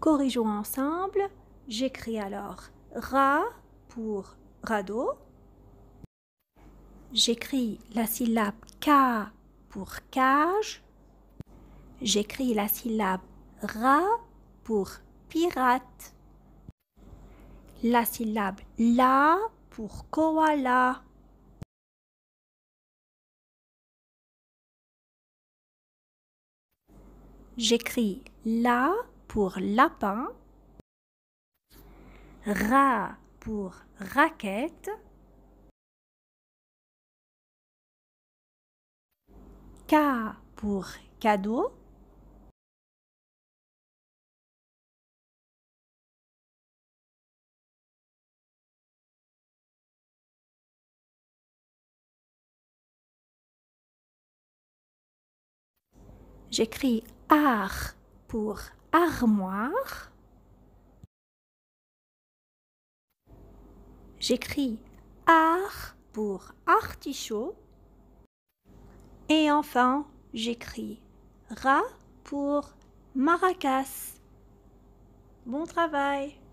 Corrigeons ensemble. J'écris alors Ra pour radeau. J'écris la syllabe k pour cage. J'écris la syllabe Ra pour pirate. La syllabe La pour koala. J'écris la pour lapin, ra pour raquette, K pour cadeau. J'écris AR pour armoire. J'écris ar pour artichaut. Et enfin, j'écris ra pour maracas. Bon travail